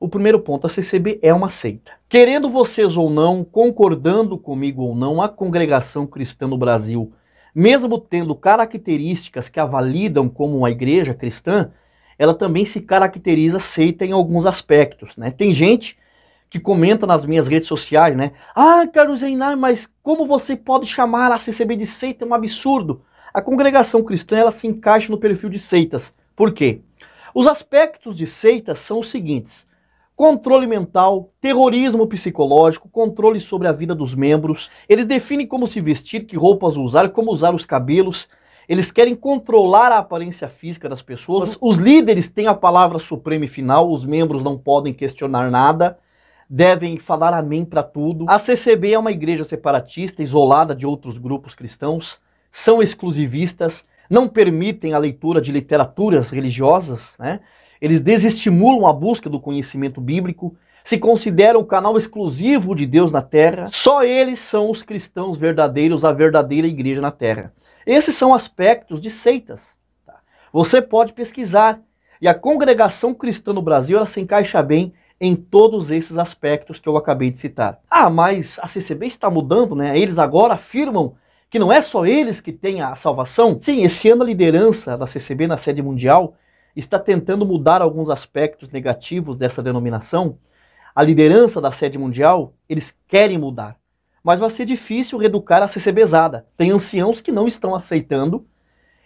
O primeiro ponto, a CCB é uma seita. Querendo vocês ou não, concordando comigo ou não, a congregação cristã no Brasil, mesmo tendo características que a validam como uma igreja cristã, ela também se caracteriza seita em alguns aspectos. Né? Tem gente que comenta nas minhas redes sociais, né? Ah, Carlos Zeinar, mas como você pode chamar a CCB de seita? É um absurdo. A congregação cristã ela se encaixa no perfil de seitas. Por quê? Os aspectos de seitas são os seguintes: controle mental, terrorismo psicológico, controle sobre a vida dos membros. Eles definem como se vestir, que roupas usar, como usar os cabelos. Eles querem controlar a aparência física das pessoas. Os líderes têm a palavra suprema e final, os membros não podem questionar nada devem falar amém para tudo. A CCB é uma igreja separatista, isolada de outros grupos cristãos, são exclusivistas, não permitem a leitura de literaturas religiosas, né? eles desestimulam a busca do conhecimento bíblico, se consideram o canal exclusivo de Deus na terra, só eles são os cristãos verdadeiros, a verdadeira igreja na terra. Esses são aspectos de seitas. Tá? Você pode pesquisar. E a congregação cristã no Brasil ela se encaixa bem em todos esses aspectos que eu acabei de citar. Ah, mas a CCB está mudando, né? Eles agora afirmam que não é só eles que têm a salvação. Sim, esse ano a liderança da CCB na sede mundial está tentando mudar alguns aspectos negativos dessa denominação. A liderança da sede mundial, eles querem mudar, mas vai ser difícil reeducar a CCBzada. Tem anciãos que não estão aceitando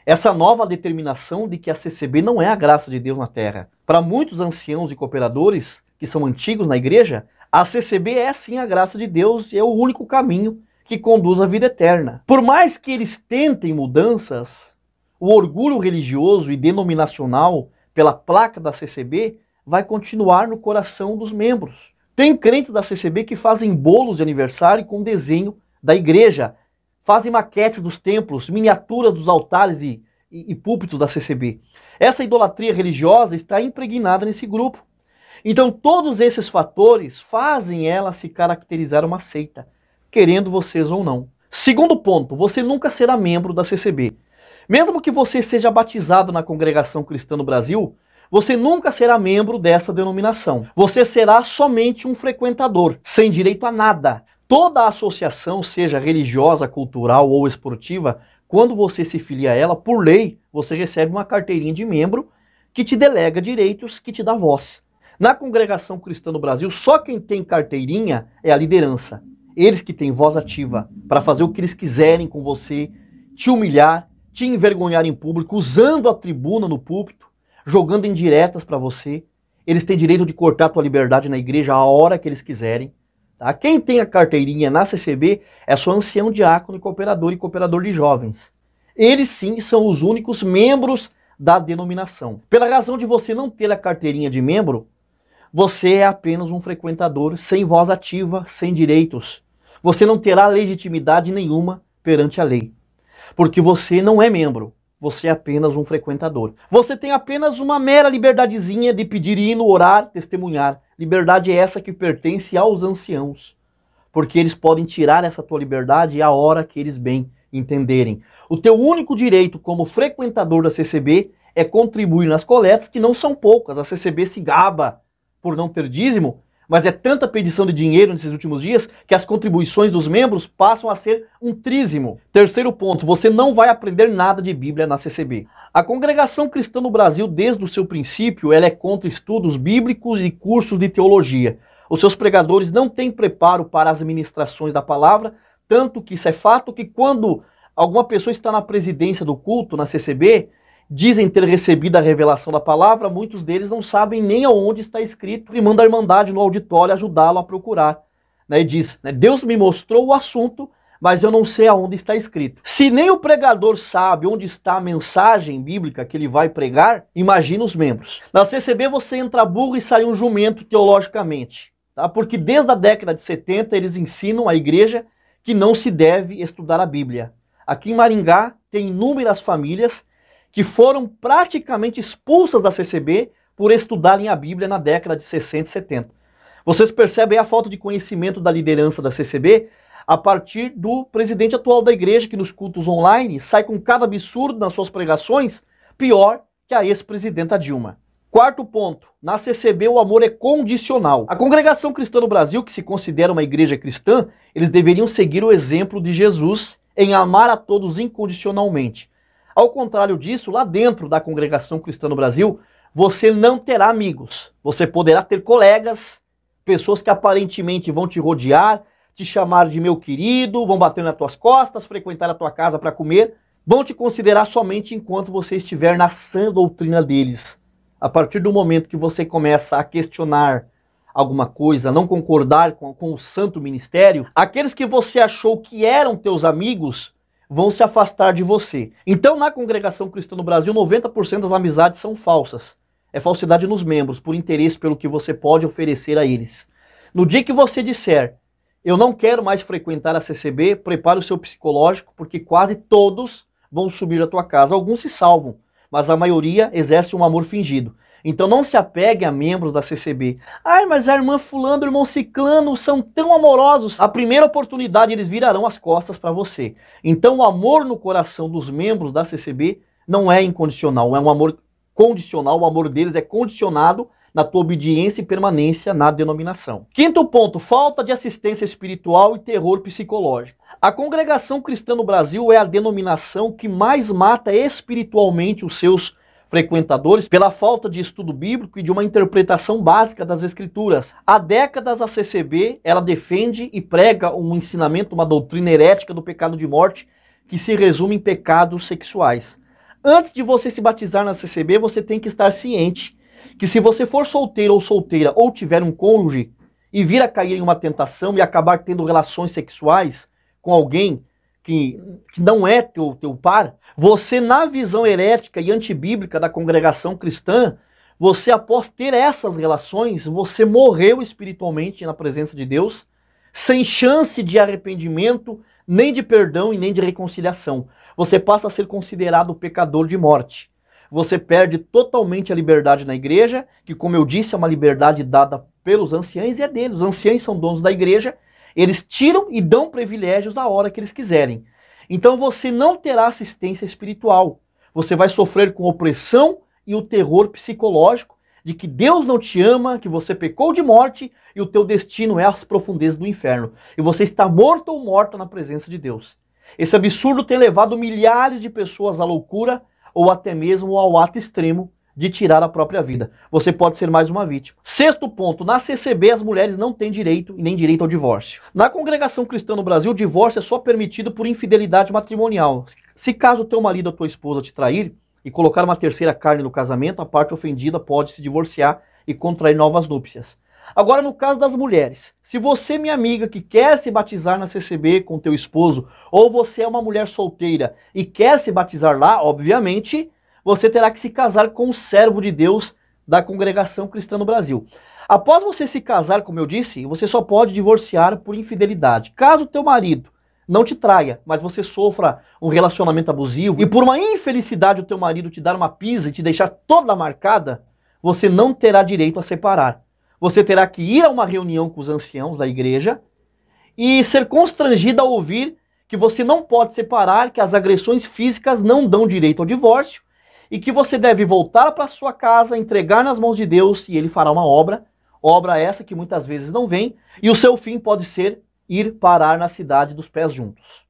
essa nova determinação de que a CCB não é a graça de Deus na terra. Para muitos anciãos e cooperadores que são antigos na igreja, a CCB é sim a graça de Deus e é o único caminho que conduz à vida eterna. Por mais que eles tentem mudanças, o orgulho religioso e denominacional pela placa da CCB vai continuar no coração dos membros. Tem crentes da CCB que fazem bolos de aniversário com desenho da igreja, fazem maquetes dos templos, miniaturas dos altares e, e, e púlpitos da CCB. Essa idolatria religiosa está impregnada nesse grupo. Então, todos esses fatores fazem ela se caracterizar uma seita querendo vocês ou não. Segundo ponto, você nunca será membro da CCB. Mesmo que você seja batizado na congregação cristã no Brasil, você nunca será membro dessa denominação. Você será somente um frequentador, sem direito a nada. Toda associação, seja religiosa, cultural ou esportiva, quando você se filia a ela, por lei, você recebe uma carteirinha de membro que te delega direitos, que te dá voz. Na congregação cristã no Brasil, só quem tem carteirinha é a liderança. Eles que têm voz ativa para fazer o que eles quiserem com você, te humilhar, te envergonhar em público, usando a tribuna no púlpito, jogando indiretas para você. Eles têm direito de cortar a tua liberdade na igreja a hora que eles quiserem. Tá? Quem tem a carteirinha na CCB é só ancião, diácono, cooperador e cooperador de jovens. Eles sim são os únicos membros da denominação. Pela razão de você não ter a carteirinha de membro, você é apenas um frequentador sem voz ativa, sem direitos. Você não terá legitimidade nenhuma perante a lei, porque você não é membro, você é apenas um frequentador. Você tem apenas uma mera liberdadezinha de pedir hino, orar, testemunhar. Liberdade é essa que pertence aos anciãos, porque eles podem tirar essa tua liberdade a hora que eles bem entenderem. O teu único direito como frequentador da CCB é contribuir nas coletas, que não são poucas. A CCB se gaba por não ter dízimo, mas é tanta pedição de dinheiro nesses últimos dias que as contribuições dos membros passam a ser um trízimo. Terceiro ponto, você não vai aprender nada de Bíblia na CCB. A congregação cristã no Brasil, desde o seu princípio, ela é contra estudos bíblicos e cursos de teologia. Os seus pregadores não têm preparo para as ministrações da palavra, tanto que isso é fato que quando alguma pessoa está na presidência do culto, na CCB, dizem ter recebido a revelação da palavra, muitos deles não sabem nem aonde está escrito e manda a Irmandade no auditório ajudá-lo a procurar. Né? E diz, né, Deus me mostrou o assunto, mas eu não sei aonde está escrito. Se nem o pregador sabe onde está a mensagem bíblica que ele vai pregar, imagina os membros. Na CCB você entra burro e sai um jumento teologicamente. Tá? Porque desde a década de 70 eles ensinam a igreja que não se deve estudar a Bíblia. Aqui em Maringá tem inúmeras famílias que foram praticamente expulsas da CCB por estudarem a Bíblia na década de 60 e 70. Vocês percebem a falta de conhecimento da liderança da CCB a partir do presidente atual da igreja, que nos cultos online sai com cada absurdo nas suas pregações, pior que a ex-presidenta Dilma. Quarto ponto, na CCB o amor é condicional. A congregação cristã no Brasil, que se considera uma igreja cristã, eles deveriam seguir o exemplo de Jesus em amar a todos incondicionalmente. Ao contrário disso, lá dentro da congregação cristã no Brasil, você não terá amigos. Você poderá ter colegas, pessoas que aparentemente vão te rodear, te chamar de meu querido, vão bater nas tuas costas, frequentar a tua casa para comer, vão te considerar somente enquanto você estiver na sã doutrina deles. A partir do momento que você começa a questionar alguma coisa, não concordar com, com o santo ministério, aqueles que você achou que eram teus amigos vão se afastar de você. Então, na congregação cristã no Brasil, 90% das amizades são falsas. É falsidade nos membros, por interesse pelo que você pode oferecer a eles. No dia que você disser, eu não quero mais frequentar a CCB, prepare o seu psicológico, porque quase todos vão subir à tua casa. Alguns se salvam, mas a maioria exerce um amor fingido. Então não se apegue a membros da CCB. Ai, mas a irmã fulano, o irmão ciclano são tão amorosos. A primeira oportunidade eles virarão as costas para você. Então o amor no coração dos membros da CCB não é incondicional, é um amor condicional, o amor deles é condicionado na tua obediência e permanência na denominação. Quinto ponto, falta de assistência espiritual e terror psicológico. A congregação cristã no Brasil é a denominação que mais mata espiritualmente os seus frequentadores pela falta de estudo bíblico e de uma interpretação básica das escrituras. Há décadas a CCB, ela defende e prega um ensinamento, uma doutrina herética do pecado de morte, que se resume em pecados sexuais. Antes de você se batizar na CCB, você tem que estar ciente que se você for solteiro ou solteira ou tiver um cônjuge e vir a cair em uma tentação e acabar tendo relações sexuais com alguém, que, que não é teu, teu par, você, na visão herética e antibíblica da congregação cristã, você, após ter essas relações, você morreu espiritualmente na presença de Deus, sem chance de arrependimento, nem de perdão e nem de reconciliação. Você passa a ser considerado pecador de morte. Você perde totalmente a liberdade na igreja, que, como eu disse, é uma liberdade dada pelos anciães e é deles. Os anciães são donos da igreja eles tiram e dão privilégios a hora que eles quiserem. Então você não terá assistência espiritual. Você vai sofrer com opressão e o terror psicológico de que Deus não te ama, que você pecou de morte e o teu destino é as profundezas do inferno. E você está morto ou morta na presença de Deus. Esse absurdo tem levado milhares de pessoas à loucura ou até mesmo ao ato extremo de tirar a própria vida. Você pode ser mais uma vítima. Sexto ponto, na CCB as mulheres não têm direito e nem direito ao divórcio. Na congregação cristã no Brasil, o divórcio é só permitido por infidelidade matrimonial. Se caso teu marido ou tua esposa te trair e colocar uma terceira carne no casamento, a parte ofendida pode se divorciar e contrair novas núpcias. Agora, no caso das mulheres, se você, minha amiga, que quer se batizar na CCB com teu esposo, ou você é uma mulher solteira e quer se batizar lá, obviamente, você terá que se casar com o servo de Deus da congregação cristã no Brasil. Após você se casar, como eu disse, você só pode divorciar por infidelidade. Caso teu marido não te traia, mas você sofra um relacionamento abusivo e por uma infelicidade o teu marido te dar uma pisa e te deixar toda marcada, você não terá direito a separar. Você terá que ir a uma reunião com os anciãos da igreja e ser constrangida a ouvir que você não pode separar, que as agressões físicas não dão direito ao divórcio e que você deve voltar para sua casa, entregar nas mãos de Deus e ele fará uma obra, obra essa que muitas vezes não vem, e o seu fim pode ser ir parar na cidade dos pés juntos.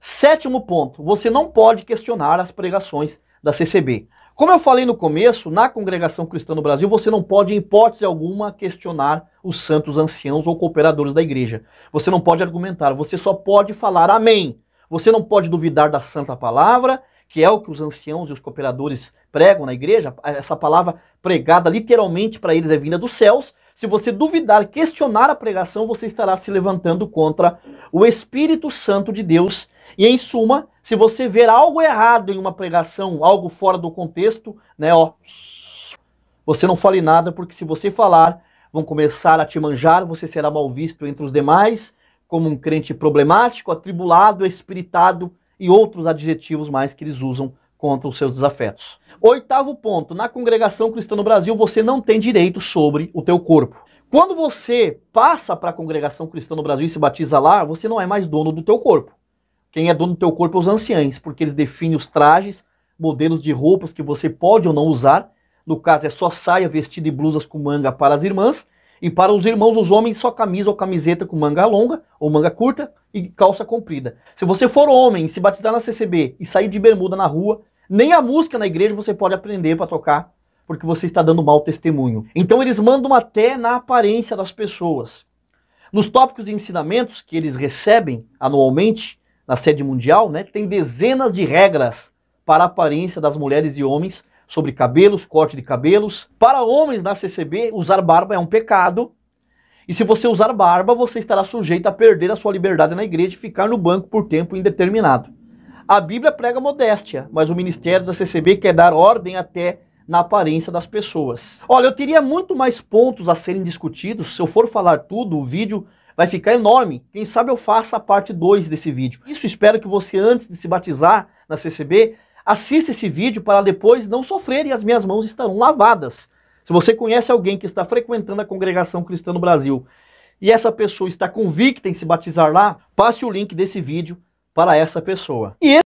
Sétimo ponto, você não pode questionar as pregações da CCB. Como eu falei no começo, na congregação cristã no Brasil, você não pode, em hipótese alguma, questionar os santos anciãos ou cooperadores da igreja. Você não pode argumentar, você só pode falar amém. Você não pode duvidar da santa palavra, que é o que os anciãos e os cooperadores pregam na igreja. Essa palavra pregada literalmente para eles é vinda dos céus. Se você duvidar, questionar a pregação, você estará se levantando contra o Espírito Santo de Deus. E em suma, se você ver algo errado em uma pregação, algo fora do contexto, né, ó, você não fale nada, porque se você falar, vão começar a te manjar, você será mal visto entre os demais, como um crente problemático, atribulado, espiritado e outros adjetivos mais que eles usam contra os seus desafetos. Oitavo ponto, na congregação cristã no Brasil, você não tem direito sobre o teu corpo. Quando você passa para a congregação cristã no Brasil e se batiza lá, você não é mais dono do teu corpo. Quem é dono do teu corpo é os anciães, porque eles definem os trajes, modelos de roupas que você pode ou não usar. No caso, é só saia, vestido e blusas com manga para as irmãs. E para os irmãos, os homens, só camisa ou camiseta com manga longa ou manga curta e calça comprida. Se você for homem, se batizar na CCB e sair de bermuda na rua, nem a música na igreja você pode aprender para tocar, porque você está dando mau testemunho. Então eles mandam até na aparência das pessoas. Nos tópicos de ensinamentos que eles recebem anualmente, na sede mundial, né, que tem dezenas de regras para a aparência das mulheres e homens sobre cabelos, corte de cabelos. Para homens na CCB, usar barba é um pecado. E se você usar barba, você estará sujeito a perder a sua liberdade na igreja e ficar no banco por tempo indeterminado. A Bíblia prega modéstia, mas o ministério da CCB quer dar ordem até na aparência das pessoas. Olha, eu teria muito mais pontos a serem discutidos. Se eu for falar tudo, o vídeo vai ficar enorme. Quem sabe eu faça a parte 2 desse vídeo. Isso espero que você, antes de se batizar na CCB, assista esse vídeo para depois não sofrer e as minhas mãos estarão lavadas. Se você conhece alguém que está frequentando a congregação cristã no Brasil e essa pessoa está convicta em se batizar lá, passe o link desse vídeo para essa pessoa. E